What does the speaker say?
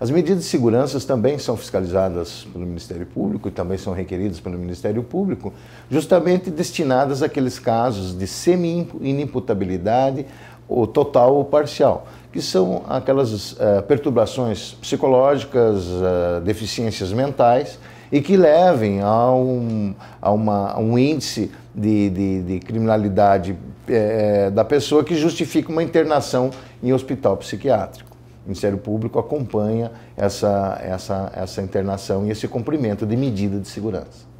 As medidas de segurança também são fiscalizadas pelo Ministério Público e também são requeridas pelo Ministério Público, justamente destinadas àqueles casos de semi-inimputabilidade ou total ou parcial, que são aquelas uh, perturbações psicológicas, uh, deficiências mentais e que levem a um, a uma, a um índice de, de, de criminalidade é, da pessoa que justifica uma internação em hospital psiquiátrico. Ministério Público acompanha essa, essa, essa internação e esse cumprimento de medida de segurança.